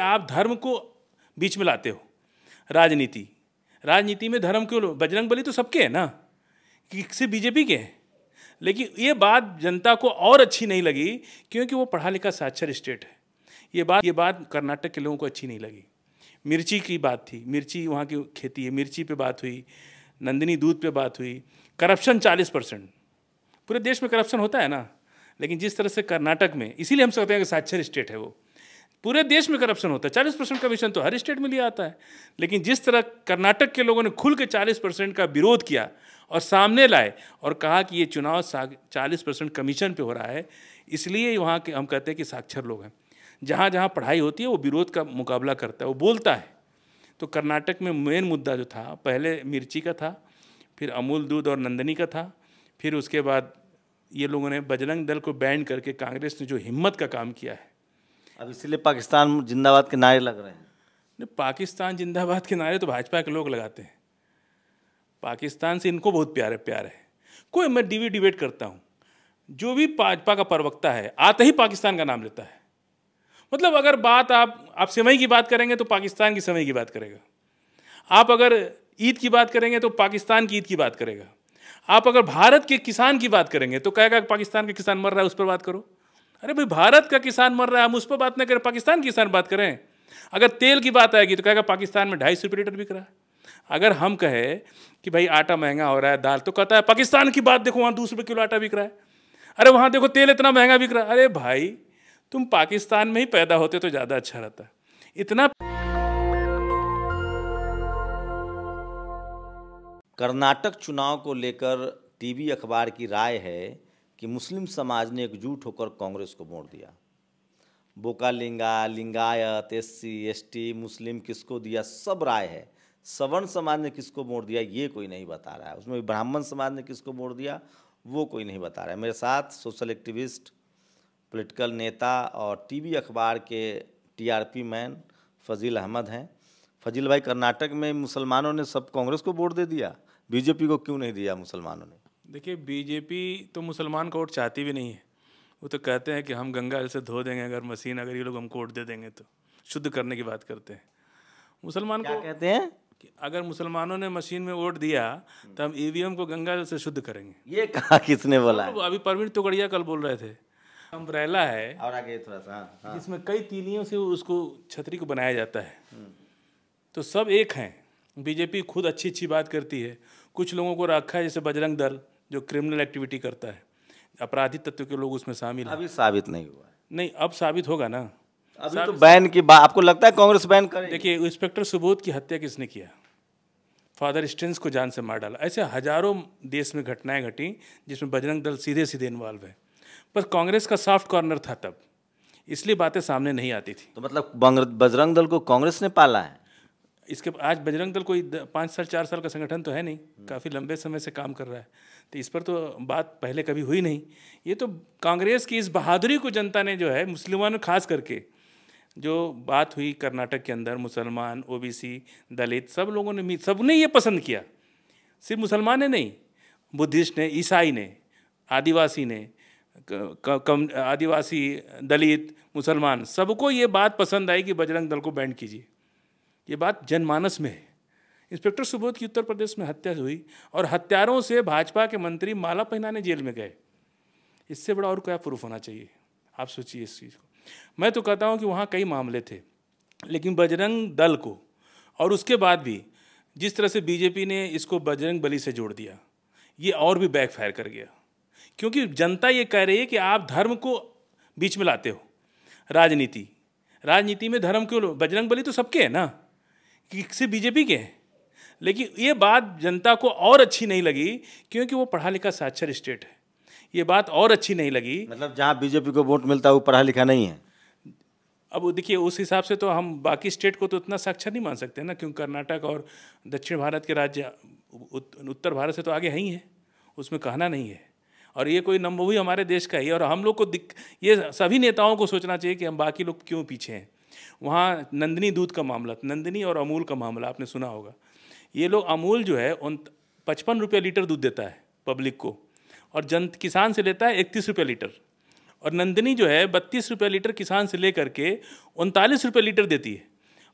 आप धर्म को बीच में लाते हो राजनीति राजनीति में धर्म क्यों बजरंग बली तो सबके हैं ना किसी बीजेपी के हैं लेकिन ये बात जनता को और अच्छी नहीं लगी क्योंकि वो पढ़ा लिखा साक्षर स्टेट है ये बात ये बात कर्नाटक के लोगों को अच्छी नहीं लगी मिर्ची की बात थी मिर्ची वहाँ की खेती है मिर्ची पे बात हुई नंदिनी दूध पे बात हुई करप्शन चालीस परसेंट पूरे देश में करप्शन होता है ना लेकिन जिस तरह से कर्नाटक में इसीलिए हम सकते हैं कि साक्षर स्टेट है वो पूरे देश में करप्शन होता है चालीस परसेंट कमीशन तो हर स्टेट में लिया आता है लेकिन जिस तरह कर्नाटक के लोगों ने खुल के चालीस परसेंट का विरोध किया और सामने लाए और कहा कि ये चुनाव चालीस परसेंट कमीशन पर हो रहा है इसलिए वहाँ के हम कहते हैं कि साक्षर लोग हैं जहाँ जहाँ पढ़ाई होती है वो विरोध का मुकाबला करता है वो बोलता है तो कर्नाटक में मेन मुद्दा जो था पहले मिर्ची का था फिर अमूल दूध और नंदनी का था फिर उसके बाद ये लोगों ने बजरंग दल को बैन करके कांग्रेस ने जो हिम्मत का काम किया है अब इसलिए पाकिस्तान जिंदाबाद के नारे लग रहे हैं नहीं पाकिस्तान जिंदाबाद के नारे तो भाजपा के लोग लगाते हैं पाकिस्तान से इनको बहुत प्यार है प्यार है कोई मैं डिवी डिबेट करता हूँ जो भी भाजपा का प्रवक्ता है आते ही पाकिस्तान का नाम लेता है मतलब अगर बात आप आप समय की बात करेंगे तो पाकिस्तान की समय की बात करेगा आप अगर ईद की बात करेंगे तो पाकिस्तान की ईद की बात करेगा आप अगर भारत के किसान की बात करेंगे तो कहेगा पाकिस्तान के किसान मर रहा है उस पर बात करो अरे भाई भारत का किसान मर रहा है हम उस पर बात ना करें पाकिस्तान की किसान बात करें अगर तेल की बात आएगी तो कहेगा पाकिस्तान में ढाई सौ रुपये लीटर बिक रहा है अगर हम कहें कि भाई आटा महंगा हो रहा है दाल तो कहता है पाकिस्तान की बात देखो वहाँ सौ किलो आटा बिक रहा है अरे वहाँ देखो तेल इतना महंगा बिक रहा है अरे भाई तुम पाकिस्तान में ही पैदा होते तो ज़्यादा अच्छा रहता इतना कर्नाटक चुनाव को लेकर टीवी अखबार की राय है कि मुस्लिम समाज ने एकजुट होकर कांग्रेस को वोट दिया बोका लिंगा Lingayat S C S T Muslim किसको दिया सब राय है सवर्ण समाज ने किसको वोट दिया ये कोई नहीं बता रहा है उसमें ब्राह्मण समाज ने किसको वोट दिया वो कोई नहीं बता रहा है मेरे साथ सोशल एक्टिविस्ट पॉलिटिकल नेता और टीवी अखबार के टीआरपी मैन फजील अहमद हैं फजील भाई कर्नाटक में मुसलमानों ने सब कांग्रेस को वोट दे दिया बीजेपी को क्यों नहीं दिया मुसलमानों ने देखिए बीजेपी तो मुसलमान का वोट चाहती भी नहीं है वो तो कहते हैं कि हम गंगा जल से धो देंगे अगर मशीन अगर ये लोग हमको वोट दे देंगे तो शुद्ध करने की बात करते हैं मुसलमान को कहते हैं कि अगर मुसलमानों ने मशीन में वोट दिया तो हम ई e को गंगा जल से शुद्ध करेंगे ये कहा किसने बोला तो अभी परवीन तोगड़िया कल बोल रहे थे अम्ब्रैला है और आगे थोड़ा सा हाँ।, हाँ। जिसमें कई तीलियों से उसको छतरी को बनाया जाता है हम्म। तो सब एक हैं बीजेपी खुद अच्छी अच्छी बात करती है कुछ लोगों को रखा है जैसे बजरंग दल जो क्रिमिनल एक्टिविटी करता है अपराधी तत्व के लोग उसमें शामिल अभी साबित नहीं हुआ नहीं अब साबित होगा ना अभी तो बैन की बात आपको लगता है कांग्रेस बैन कर देखिए इंस्पेक्टर सुबोध की हत्या किसने किया फादर स्टेंस को जान से मार डाला ऐसे हजारों देश में घटनाएं घटी जिसमें बजरंग दल सीधे सीधे इन्वॉल्व है पर कांग्रेस का सॉफ्ट कॉर्नर था तब इसलिए बातें सामने नहीं आती थी तो मतलब बजरंग दल को कांग्रेस ने पाला है इसके आज बजरंग दल कोई पाँच साल चार साल का संगठन तो है नहीं हम्म। काफ़ी लंबे समय से काम कर रहा है तो इस पर तो बात पहले कभी हुई नहीं ये तो कांग्रेस की इस बहादुरी को जनता ने जो है मुसलमानों खास करके जो बात हुई कर्नाटक के अंदर मुसलमान ओबीसी दलित सब लोगों ने सब ने ये पसंद किया सिर्फ मुसलमान ने नहीं बुद्धिस्ट ने ईसाई ने आदिवासी ने कम आदिवासी दलित मुसलमान सबको ये बात पसंद आई कि बजरंग दल को बैंड कीजिए ये बात जनमानस में है इंस्पेक्टर सुबोध की उत्तर प्रदेश में हत्या हुई और हत्यारों से भाजपा के मंत्री माला पहनाने जेल में गए इससे बड़ा और क्या प्रूफ होना चाहिए आप सोचिए इस चीज़ को मैं तो कहता हूँ कि वहाँ कई मामले थे लेकिन बजरंग दल को और उसके बाद भी जिस तरह से बीजेपी ने इसको बजरंग बली से जोड़ दिया ये और भी बैकफायर कर गया क्योंकि जनता ये कह रही है कि आप धर्म को बीच में लाते हो राजनीति राजनीति में धर्म क्यों बजरंग बली तो सबके है ना किसी बीजेपी के हैं लेकिन ये बात जनता को और अच्छी नहीं लगी क्योंकि वो पढ़ा लिखा साक्षर स्टेट है ये बात और अच्छी नहीं लगी मतलब जहाँ बीजेपी को वोट मिलता है वो पढ़ा लिखा नहीं है अब देखिए उस हिसाब से तो हम बाकी स्टेट को तो उतना साक्षर नहीं मान सकते ना क्योंकि कर्नाटक और दक्षिण भारत के राज्य उत्तर भारत से तो आगे है ही है उसमें कहना नहीं है और ये कोई नंबर भी हमारे देश का ही और हम लोग को दिक ये सभी नेताओं को सोचना चाहिए कि हम बाकी लोग क्यों पीछे हैं वहाँ नंदनी दूध का मामला नंदनी और अमूल का मामला आपने सुना होगा ये लोग अमूल जो है उन पचपन रुपये लीटर दूध देता है पब्लिक को और जन किसान से लेता है इकतीस रुपये लीटर और नंदनी जो है बत्तीस रुपये लीटर किसान से ले करके उनतालीस रुपये लीटर देती है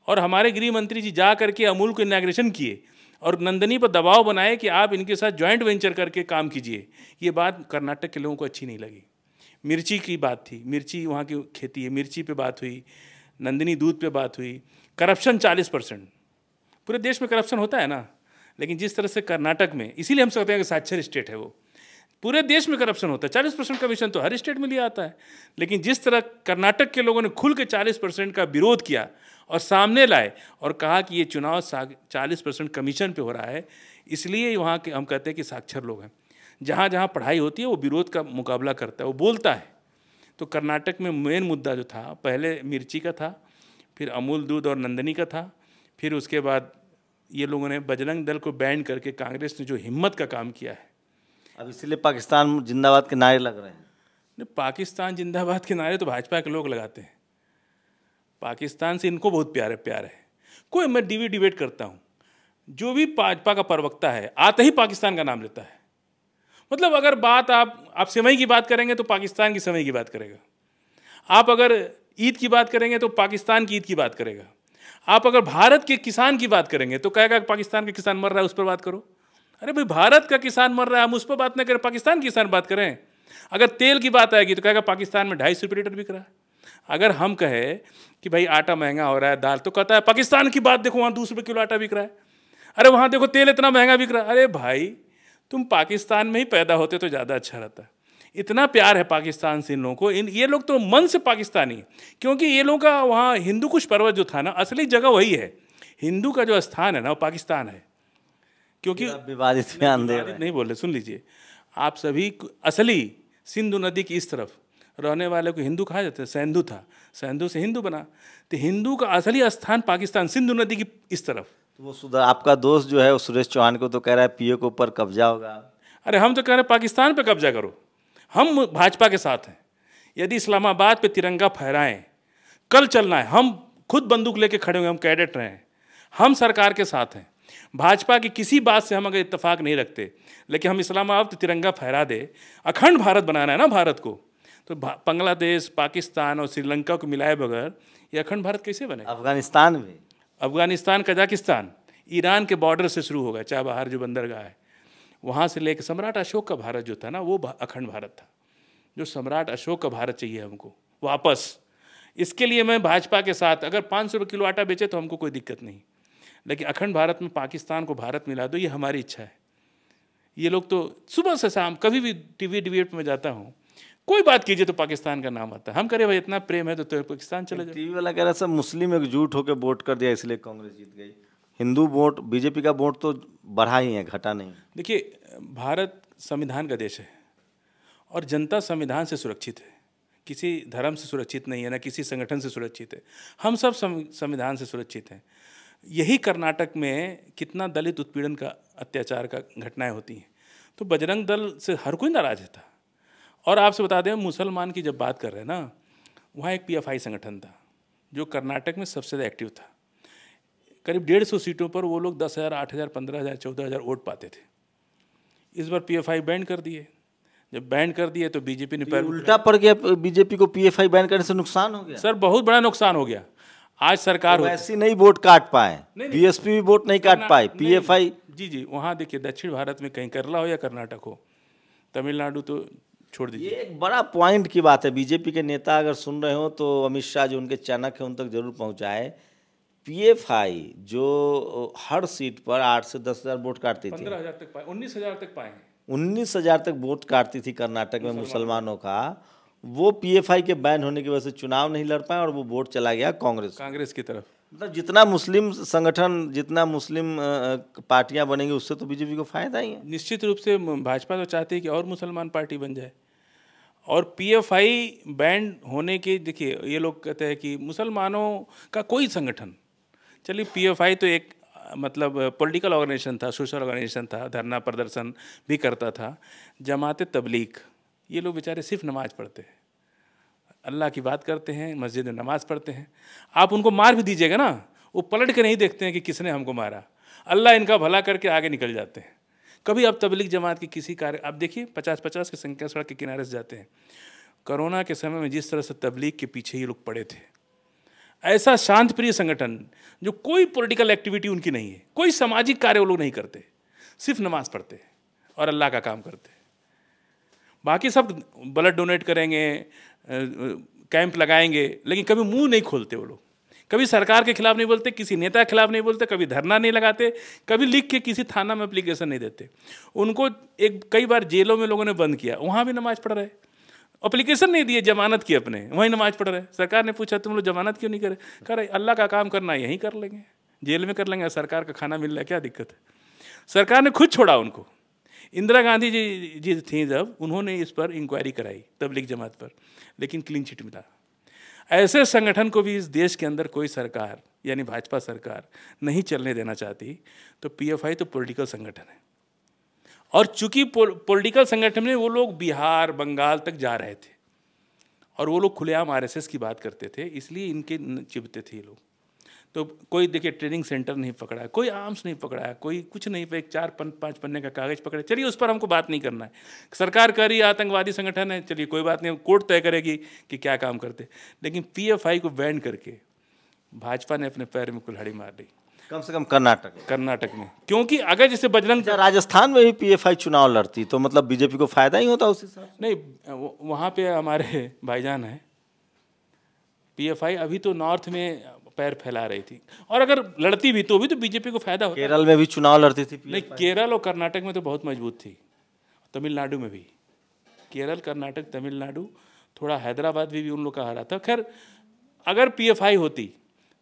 और हमारे गृह मंत्री जी जा करके अमूल को इनाग्रेशन किए और नंदनी पर दबाव बनाए कि आप इनके साथ जॉइंट वेंचर करके काम कीजिए ये बात कर्नाटक के लोगों को अच्छी नहीं लगी मिर्ची की बात थी मिर्ची वहाँ की खेती है मिर्ची पे बात हुई नंदिनी दूध पे बात हुई करप्शन चालीस परसेंट पूरे देश में करप्शन होता है ना लेकिन जिस तरह से कर्नाटक में इसीलिए हम सोचते हैं कि साक्षर स्टेट है वो पूरे देश में करप्शन होता है चालीस परसेंट कमीशन तो हर स्टेट में लिया आता है लेकिन जिस तरह कर्नाटक के लोगों ने खुल के चालीस परसेंट का विरोध किया और सामने लाए और कहा कि ये चुनाव चालीस परसेंट कमीशन पर हो रहा है इसलिए वहाँ के हम कहते हैं कि साक्षर लोग हैं जहाँ जहाँ पढ़ाई होती है वो विरोध का मुकाबला करता है वो बोलता है तो कर्नाटक में मेन मुद्दा जो था पहले मिर्ची का था फिर अमूल दूध और नंदनी का था फिर उसके बाद ये लोगों ने बजरंग दल को बैंड करके कांग्रेस ने जो हिम्मत का काम किया है अब इसलिए पाकिस्तान जिंदाबाद के नारे लग रहे हैं नहीं पाकिस्तान जिंदाबाद के नारे तो भाजपा के लोग लगाते हैं पाकिस्तान से इनको बहुत प्यार है प्यार है कोई मैं डिवी डिबेट करता हूँ जो भी भाजपा का प्रवक्ता है आते ही पाकिस्तान का नाम लेता है मतलब अगर बात आप आप समय की बात करेंगे तो पाकिस्तान की समय की बात करेगा आप अगर ईद की बात करेंगे तो पाकिस्तान की ईद की बात करेगा आप अगर भारत के किसान की बात करेंगे तो कहेगा पाकिस्तान के किसान मर रहा है उस पर बात करो अरे भाई भारत का किसान मर रहा है हम उस पर बात ना करें पाकिस्तान की किसान बात करें अगर तेल की बात आएगी तो कहेगा पाकिस्तान में ढाई सौ रुपये लीटर बिक रहा है अगर हम कहें कि भाई आटा महंगा हो रहा है दाल तो कहता है पाकिस्तान की बात देखो वहाँ दो सौ रुपये किलो आटा बिक रहा है अरे वहाँ देखो तेल इतना महंगा बिक रहा है अरे भाई तुम पाकिस्तान में ही पैदा होते तो ज़्यादा अच्छा रहता है इतना प्यार है पाकिस्तान से इन लोगों को इन ये लोग तो मन से पाकिस्तानी क्योंकि ये लोगों का वहाँ हिंदू कुश पर्वत जो था ना असली जगह वही है हिंदू का जो स्थान है ना वो पाकिस्तान है क्योंकि विवादित नहीं बोल रहे सुन लीजिए आप सभी असली सिंधु नदी की इस तरफ रहने वाले को हिंदू कहा जाता है सैंधु था सैंधु से हिंदू बना तो हिंदू का असली स्थान पाकिस्तान सिंधु नदी की इस तरफ तो वो सुधर आपका दोस्त जो है वो सुरेश चौहान को तो कह रहा है पीओ के ऊपर कब्जा होगा अरे हम तो कह रहे हैं पाकिस्तान पे कब्जा करो हम भाजपा के साथ हैं यदि इस्लामाबाद पे तिरंगा फहराएं कल चलना है हम खुद बंदूक लेके खड़े होंगे हम कैडेट रहे हैं हम सरकार के साथ हैं भाजपा की किसी बात से हम अगर इतफाक नहीं रखते लेकिन हम इस्लामाबाद तिरंगा फहरा दे अखंड भारत बनाना है ना भारत को तो बांग्लादेश पाकिस्तान और श्रीलंका को मिलाए बगैर ये अखंड भारत कैसे बने अफगानिस्तान में अफगानिस्तान कजाकिस्तान ईरान के बॉर्डर से शुरू होगा चाबहार जो बंदरगाह है वहाँ से लेकर सम्राट अशोक का भारत जो था ना वो अखंड भारत था जो सम्राट अशोक का भारत चाहिए हमको वापस इसके लिए मैं भाजपा के साथ अगर पाँच सौ रुपये किलो आटा बेचे तो हमको कोई दिक्कत नहीं लेकिन अखंड भारत में पाकिस्तान को भारत मिला दो ये हमारी इच्छा है ये लोग तो सुबह से शाम कभी भी टीवी डिबेट में जाता हूँ कोई बात कीजिए तो पाकिस्तान का नाम आता है हम करें भाई इतना प्रेम है तो, तो पाकिस्तान चले जाए टीवी वाला कह रहा सब मुस्लिम एकजुट होकर वोट कर दिया इसलिए कांग्रेस जीत गई हिंदू वोट बीजेपी का वोट तो बढ़ा ही है घटा नहीं देखिए भारत संविधान का देश है और जनता संविधान से सुरक्षित है किसी धर्म से सुरक्षित नहीं है ना किसी संगठन से सुरक्षित है हम सब संविधान से सुरक्षित हैं यही कर्नाटक में कितना दलित उत्पीड़न का अत्याचार का घटनाएं होती हैं तो बजरंग दल से हर कोई नाराज था और आपसे बता दें मुसलमान की जब बात कर रहे हैं ना वहाँ एक पीएफआई संगठन था जो कर्नाटक में सबसे ज़्यादा एक्टिव था करीब डेढ़ सौ सीटों पर वो लोग दस हज़ार आठ हज़ार पंद्रह हज़ार चौदह हज़ार वोट पाते थे इस बार पीएफआई बैन कर दिए जब बैन कर दिए तो बीजेपी ने पैर उल्टा पड़ गया बीजेपी को पीएफआई बैन करने से नुकसान हो गया सर बहुत बड़ा नुकसान हो गया आज सरकार ऐसी तो नहीं वोट काट पाए बीएसपी भी वोट नहीं काट पाए पीएफआई जी जी वहाँ देखिए दक्षिण भारत में कहीं केरला हो या कर्नाटक हो तमिलनाडु तो छोड़ दीजिए एक बड़ा पॉइंट की बात है बीजेपी के नेता अगर सुन रहे हो तो अमित शाह जो उनके चाणक हैं उन तक जरूर पहुँचाएँ पीएफआई जो हर सीट पर आठ से दस हज़ार वोट काटती थी उन्नीस हज़ार तक पाए उन्नीस हज़ार तक वोट काटती थी कर्नाटक में मुसलमानों का वो पीएफआई के बैन होने की वजह से चुनाव नहीं लड़ पाए और वो वोट चला गया कांग्रेस कांग्रेस की तरफ मतलब जितना मुस्लिम संगठन जितना मुस्लिम पार्टियां बनेंगी उससे तो बीजेपी को फायदा ही है निश्चित रूप से भाजपा तो चाहती है कि और मुसलमान पार्टी बन जाए और पीएफआई बैंड होने के देखिए ये लोग कहते हैं कि मुसलमानों का कोई संगठन चलिए पीएफआई तो एक मतलब पॉलिटिकल ऑर्गेनाइजेशन था सोशल ऑर्गेनाइजेशन था धरना प्रदर्शन भी करता था जमात तबलीग ये लोग बेचारे सिर्फ नमाज पढ़ते हैं अल्लाह की बात करते हैं मस्जिद में नमाज़ पढ़ते हैं आप उनको मार भी दीजिएगा ना वो पलट के नहीं देखते हैं कि किसने हमको मारा अल्लाह इनका भला करके आगे निकल जाते हैं कभी आप तबलीग जमात के किसी कार्य आप देखिए पचास पचास की संख्या सड़क के किनारे से जाते हैं कोरोना के समय में जिस तरह से तबलीग के पीछे ही लोग पड़े थे ऐसा शांत प्रिय संगठन जो कोई पॉलिटिकल एक्टिविटी उनकी नहीं है कोई सामाजिक कार्य वो लोग नहीं करते सिर्फ नमाज पढ़ते और अल्लाह का काम करते बाकी सब ब्लड डोनेट करेंगे कैंप लगाएंगे लेकिन कभी मुंह नहीं खोलते वो लोग कभी सरकार के खिलाफ नहीं बोलते किसी नेता के खिलाफ नहीं बोलते कभी धरना नहीं लगाते कभी लिख के किसी थाना में अप्लीकेशन नहीं देते उनको एक कई बार जेलों में लोगों ने बंद किया वहाँ भी नमाज़ पढ़ रहे अप्लीकेशन नहीं दिए जमानत की अपने वहीं नमाज़ पढ़ रहे सरकार ने पूछा तुम लोग जमानत क्यों नहीं करे कर रहे अल्लाह का काम करना यहीं कर लेंगे जेल में कर लेंगे सरकार का खाना मिल रहा है क्या दिक्कत है सरकार ने खुद छोड़ा उनको इंदिरा गांधी जी जी थी जब उन्होंने इस पर इंक्वायरी कराई तबलीग जमात पर लेकिन क्लीन चिट मिला ऐसे संगठन को भी इस देश के अंदर कोई सरकार यानी भाजपा सरकार नहीं चलने देना चाहती तो पीएफआई तो पॉलिटिकल संगठन है और चूंकि पॉलिटिकल संगठन में वो लोग बिहार बंगाल तक जा रहे थे और वो लोग खुलेआम आरएसएस की बात करते थे इसलिए इनके चिपते थे ये लोग तो कोई देखिए ट्रेनिंग सेंटर नहीं पकड़ा है कोई आर्म्स नहीं पकड़ा है कोई कुछ नहीं पे एक चार पन पाँच पन्ने का कागज़ पकड़ा चलिए उस पर हमको बात नहीं करना है सरकार कह रही है आतंकवादी संगठन है चलिए कोई बात नहीं कोर्ट तय करेगी कि क्या काम करते लेकिन पीएफआई को बैन करके भाजपा ने अपने पैर में कुल्हाड़ी मार दी कम से कम कर्नाटक कर्नाटक में क्योंकि अगर जैसे बजरंग अच्छा, राजस्थान में भी पीएफआई चुनाव लड़ती तो मतलब बीजेपी को फायदा ही होता उस हिसाब नहीं वहाँ पे हमारे भाईजान हैं पीएफआई अभी तो नॉर्थ में पैर फैला रही थी और अगर लड़ती भी तो भी तो बीजेपी को फायदा होता केरल में भी चुनाव लड़ती थी नहीं केरल और कर्नाटक में तो बहुत मजबूत थी तमिलनाडु में भी केरल कर्नाटक तमिलनाडु थोड़ा हैदराबाद भी, भी उन लोग का हरा था खैर अगर पीएफआई होती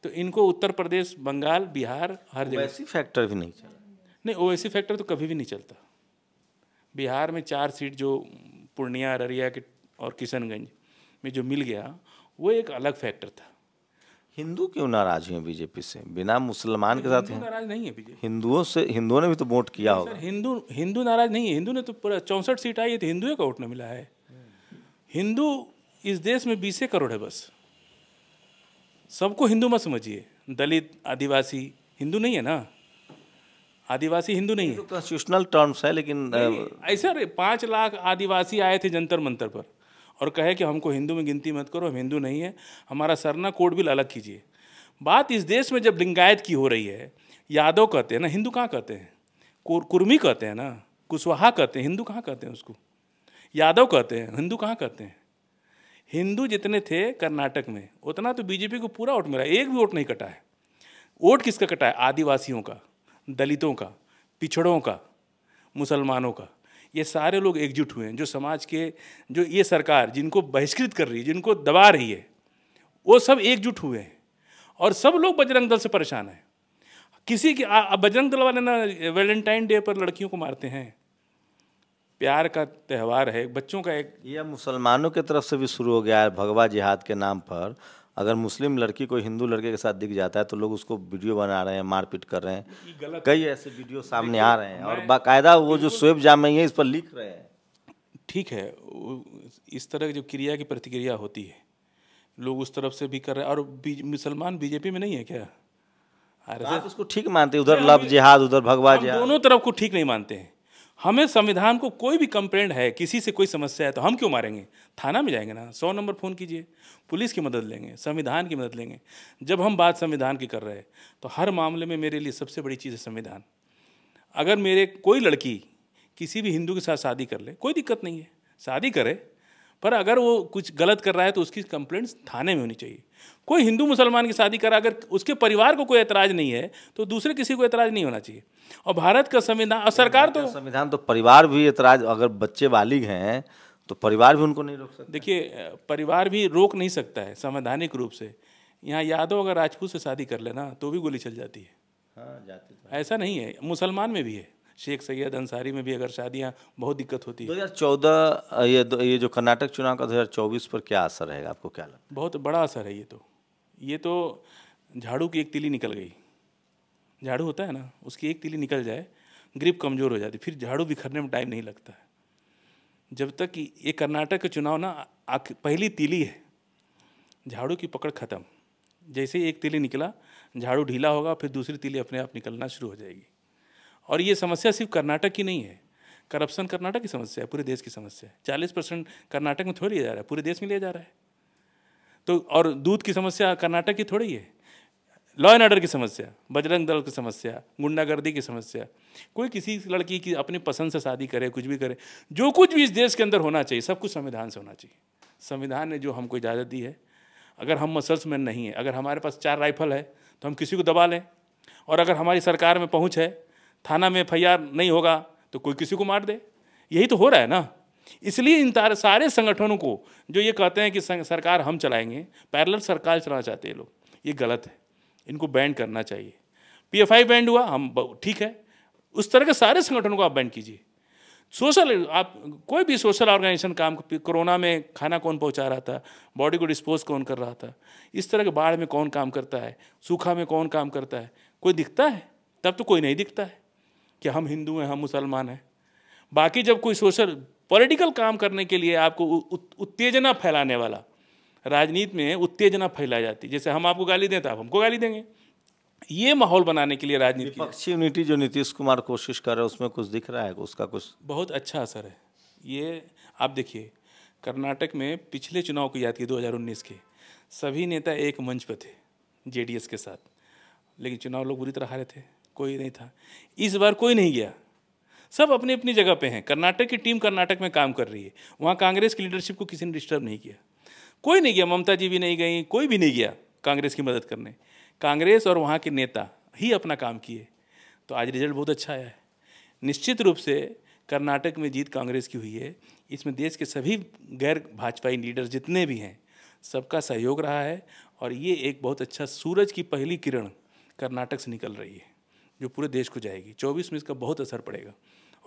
तो इनको उत्तर प्रदेश बंगाल बिहार हर जगह ओएसी फैक्टर भी नहीं चला नहीं ओवैसी फैक्टर तो कभी भी नहीं चलता बिहार में चार सीट जो पूर्णिया अररिया के और किशनगंज में जो मिल गया वो एक अलग फैक्टर था हिंदू क्यों नाराज हुए बीजेपी से बिना मुसलमान के साथ नाराज नहीं है बीजेपी हिंदुओं से हिंदुओं ने भी तो वोट किया होगा हिंदू हिंदू नाराज नहीं है हिंदू ने तो पूरा चौंसठ सीट आई है तो हिंदुओं का वोट ना मिला है हिंदू इस देश में बीस करोड़ है बस सबको हिंदू मत समझिए दलित आदिवासी हिंदू नहीं है ना आदिवासी हिंदू नहीं है कॉन्स्टिट्यूशनल टर्म्स है लेकिन ऐसा पाँच लाख आदिवासी आए थे जंतर मंतर पर और कहे कि हमको हिंदू में गिनती मत करो हम हिंदू नहीं है हमारा सरना कोड बिल अलग कीजिए बात इस देश में जब लिंगायत की हो रही है यादव कहते हैं ना हिंदू कहाँ कहते हैं कुर्मी कहते हैं ना कुशवाहा कहते हैं हिंदू कहाँ कहते हैं उसको यादव कहते हैं हिंदू कहाँ कहते हैं हिंदू जितने थे कर्नाटक में उतना तो बीजेपी को पूरा वोट मिला एक भी वोट नहीं कटा है वोट किसका कटा है आदिवासियों का दलितों का पिछड़ों का मुसलमानों का ये सारे लोग एकजुट हुए हैं जो समाज के जो ये सरकार जिनको बहिष्कृत कर रही है जिनको दबा रही है वो सब एकजुट हुए हैं और सब लोग बजरंग दल से परेशान हैं किसी के बजरंग दल वाले ना वैलेंटाइन डे पर लड़कियों को मारते हैं प्यार का त्यौहार है बच्चों का एक यह मुसलमानों की तरफ से भी शुरू हो गया है भगवा जिहाद के नाम पर अगर मुस्लिम लड़की कोई हिंदू लड़के के साथ दिख जाता है तो लोग उसको वीडियो बना रहे हैं मारपीट कर रहे हैं कई ऐसे वीडियो सामने आ रहे हैं और बाकायदा वो जो स्वेब जाम है इस पर लिख रहे हैं ठीक है इस तरह की जो क्रिया की प्रतिक्रिया होती है लोग उस तरफ से भी कर रहे हैं और मुसलमान बीजेपी में नहीं है क्या आप उसको ठीक मानते उधर लव जिहाद उधर भगवा जिहाद दोनों तरफ को ठीक नहीं मानते हैं हमें संविधान को कोई भी कंप्लेंट है किसी से कोई समस्या है तो हम क्यों मारेंगे थाना में जाएंगे ना सौ नंबर फ़ोन कीजिए पुलिस की मदद लेंगे संविधान की मदद लेंगे जब हम बात संविधान की कर रहे हैं तो हर मामले में मेरे लिए सबसे बड़ी चीज़ है संविधान अगर मेरे कोई लड़की किसी भी हिंदू के साथ शादी कर ले कोई दिक्कत नहीं है शादी करे पर अगर वो कुछ गलत कर रहा है तो उसकी कंप्लेंट्स थाने में होनी चाहिए कोई हिंदू मुसलमान की शादी करा अगर उसके परिवार को कोई ऐतराज नहीं है तो दूसरे किसी को ऐतराज़ नहीं होना चाहिए और भारत का संविधान और सरकार तो संविधान तो परिवार भी ऐतराज अगर बच्चे बालिग हैं तो परिवार भी उनको नहीं रोक सकता देखिए परिवार भी रोक नहीं सकता है संवैधानिक रूप से यहाँ यादव अगर राजपूत से शादी कर लेना तो भी गोली चल जाती है हाँ जाती तो ऐसा नहीं है मुसलमान में भी है शेख सैयद अंसारी में भी अगर शादियाँ बहुत दिक्कत होती है दो चौदह ये ये जो कर्नाटक चुनाव का चौबीस पर क्या असर रहेगा आपको क्या लगता है बहुत बड़ा असर है ये तो ये तो झाड़ू की एक तिली निकल गई झाड़ू होता है ना उसकी एक तिली निकल जाए ग्रिप कमज़ोर हो जाती फिर झाड़ू बिखरने में टाइम नहीं लगता है जब तक कि ये कर्नाटक का चुनाव ना पहली तिली है झाड़ू की पकड़ खत्म जैसे ही एक तिली निकला झाड़ू ढीला होगा फिर दूसरी तिली अपने आप निकलना शुरू हो जाएगी और ये समस्या सिर्फ कर्नाटक की नहीं है करप्शन कर्नाटक की समस्या है पूरे देश की समस्या है चालीस परसेंट कर्नाटक में थोड़ी लिया जा रहा है पूरे देश में लिया जा रहा है तो और दूध की समस्या कर्नाटक की थोड़ी है लॉ एंड ऑर्डर की समस्या बजरंग दल की समस्या गुंडागर्दी की समस्या कोई किसी लड़की की अपनी पसंद से शादी करे कुछ भी करे जो कुछ भी इस देश के अंदर होना चाहिए सब कुछ संविधान से होना चाहिए संविधान ने जो हमको इजाज़त दी है अगर हम मसल्स मैन नहीं है अगर हमारे पास चार राइफल है तो हम किसी को दबा लें और अगर हमारी सरकार में पहुँच है थाना में एफ नहीं होगा तो कोई किसी को मार दे यही तो हो रहा है ना इसलिए इन सारे संगठनों को जो ये कहते हैं कि सरकार हम चलाएंगे पैरल सरकार चलाना चाहते हैं लोग ये गलत है इनको बैंड करना चाहिए पीएफआई बैंड हुआ हम ठीक है उस तरह के सारे संगठनों को आप बैंड कीजिए सोशल आप कोई भी सोशल ऑर्गेनाइजेशन काम कोरोना में खाना कौन पहुंचा रहा था बॉडी को डिस्पोज कौन कर रहा था इस तरह के बाढ़ में कौन काम करता है सूखा में कौन काम करता है कोई दिखता है तब तो कोई नहीं दिखता है कि हम हिंदू हैं हम मुसलमान हैं बाकी जब कोई सोशल पॉलिटिकल काम करने के लिए आपको उत्तेजना फैलाने वाला राजनीति में उत्तेजना फैलाई जाती जैसे हम आपको गाली दें तो आप हमको गाली देंगे ये माहौल बनाने के लिए राजनीति विपक्षी यूनिटी जो नीतीश कुमार कोशिश कर रहे हैं उसमें कुछ दिख रहा है उसका कुछ बहुत अच्छा असर है ये आप देखिए कर्नाटक में पिछले चुनाव की याद की 2019 के सभी नेता एक मंच पर थे जेडीएस के साथ लेकिन चुनाव लोग बुरी तरह हारे थे कोई नहीं था इस बार कोई नहीं गया सब अपनी अपनी जगह पे हैं कर्नाटक की टीम कर्नाटक में काम कर रही है वहाँ कांग्रेस की लीडरशिप को किसी ने डिस्टर्ब नहीं किया कोई नहीं गया ममता जी भी नहीं गई कोई भी नहीं गया कांग्रेस की मदद करने कांग्रेस और वहाँ के नेता ही अपना काम किए तो आज रिजल्ट बहुत अच्छा आया है निश्चित रूप से कर्नाटक में जीत कांग्रेस की हुई है इसमें देश के सभी गैर भाजपाई लीडर जितने भी हैं सबका सहयोग रहा है और ये एक बहुत अच्छा सूरज की पहली किरण कर्नाटक से निकल रही है जो पूरे देश को जाएगी चौबीस में इसका बहुत असर पड़ेगा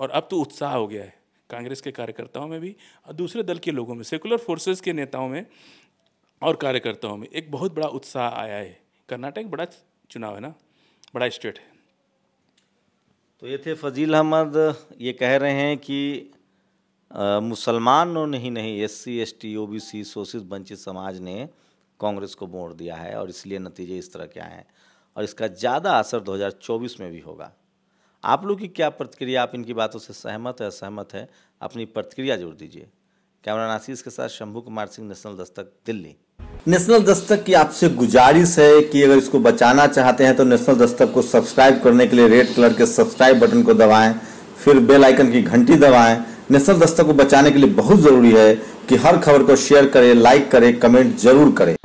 और अब तो उत्साह हो गया है कांग्रेस के कार्यकर्ताओं में भी और दूसरे दल के लोगों में सेकुलर फोर्सेस के नेताओं में और कार्यकर्ताओं में एक बहुत बड़ा उत्साह आया है कर्नाटक बड़ा चुनाव है ना बड़ा स्टेट है तो ये थे फजील अहमद ये कह रहे हैं कि मुसलमानों ही नहीं S C S T O B C सोशित वंचित समाज ने कांग्रेस को वोट दिया है और इसलिए नतीजे इस तरह के आए हैं और इसका ज़्यादा असर 2024 में भी होगा आप लोग की क्या प्रतिक्रिया आप इनकी बातों से सहमत है असहमत है अपनी प्रतिक्रिया जोड़ दीजिए कैमरा आशीष के साथ शंभू कुमार सिंह नेशनल दस्तक दिल्ली नेशनल दस्तक की आपसे गुजारिश है कि अगर इसको बचाना चाहते हैं तो नेशनल दस्तक को सब्सक्राइब करने के लिए रेड कलर के सब्सक्राइब बटन को दबाएं फिर बेल आइकन की घंटी दबाएं नेशनल दस्तक को बचाने के लिए बहुत ज़रूरी है कि हर खबर को शेयर करें लाइक करें कमेंट जरूर करें